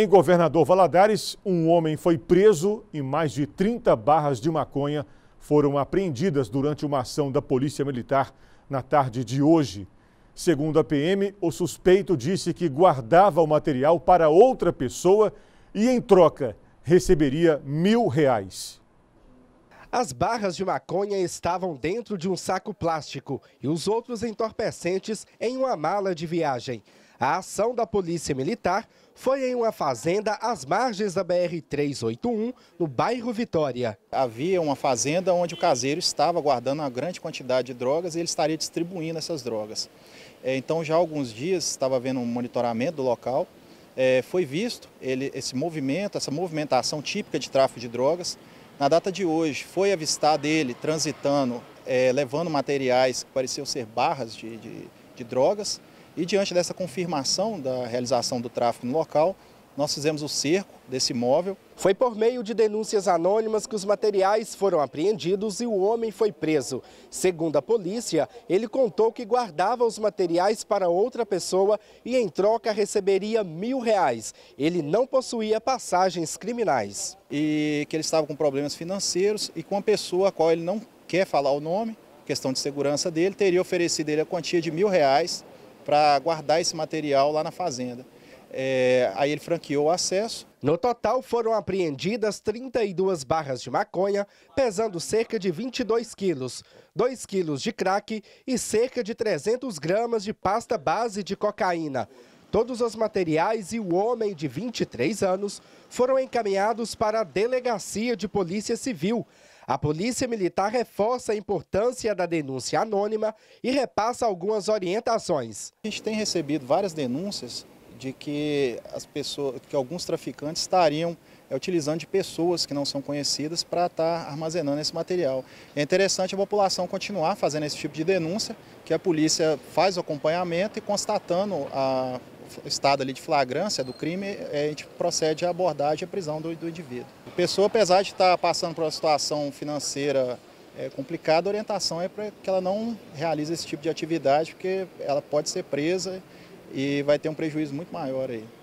Em Governador Valadares, um homem foi preso e mais de 30 barras de maconha foram apreendidas durante uma ação da Polícia Militar na tarde de hoje. Segundo a PM, o suspeito disse que guardava o material para outra pessoa e, em troca, receberia mil reais. As barras de maconha estavam dentro de um saco plástico e os outros entorpecentes em uma mala de viagem. A ação da Polícia Militar foi em uma fazenda às margens da BR-381, no bairro Vitória. Havia uma fazenda onde o caseiro estava guardando uma grande quantidade de drogas e ele estaria distribuindo essas drogas. É, então, já há alguns dias, estava havendo um monitoramento do local, é, foi visto esse movimento, essa movimentação típica de tráfico de drogas. Na data de hoje, foi avistado ele transitando, é, levando materiais que pareciam ser barras de, de, de drogas. E diante dessa confirmação da realização do tráfico no local, nós fizemos o cerco desse imóvel. Foi por meio de denúncias anônimas que os materiais foram apreendidos e o homem foi preso. Segundo a polícia, ele contou que guardava os materiais para outra pessoa e em troca receberia mil reais. Ele não possuía passagens criminais. E que ele estava com problemas financeiros e com uma pessoa a qual ele não quer falar o nome, questão de segurança dele, teria oferecido ele a quantia de mil reais para guardar esse material lá na fazenda. É, aí ele franqueou o acesso. No total foram apreendidas 32 barras de maconha, pesando cerca de 22 quilos, 2 quilos de crack e cerca de 300 gramas de pasta base de cocaína. Todos os materiais e o homem de 23 anos foram encaminhados para a Delegacia de Polícia Civil. A Polícia Militar reforça a importância da denúncia anônima e repassa algumas orientações. A gente tem recebido várias denúncias de que as pessoas, que alguns traficantes estariam é, utilizando de pessoas que não são conhecidas para estar tá armazenando esse material. É interessante a população continuar fazendo esse tipo de denúncia, que a polícia faz o acompanhamento e constatando a estado ali de flagrância do crime, é, a gente procede à abordagem e à prisão do, do, indivíduo. A pessoa, apesar de estar passando por uma situação financeira é, complicada, a orientação é para que ela não realize esse tipo de atividade, porque ela pode ser presa e vai ter um prejuízo muito maior aí.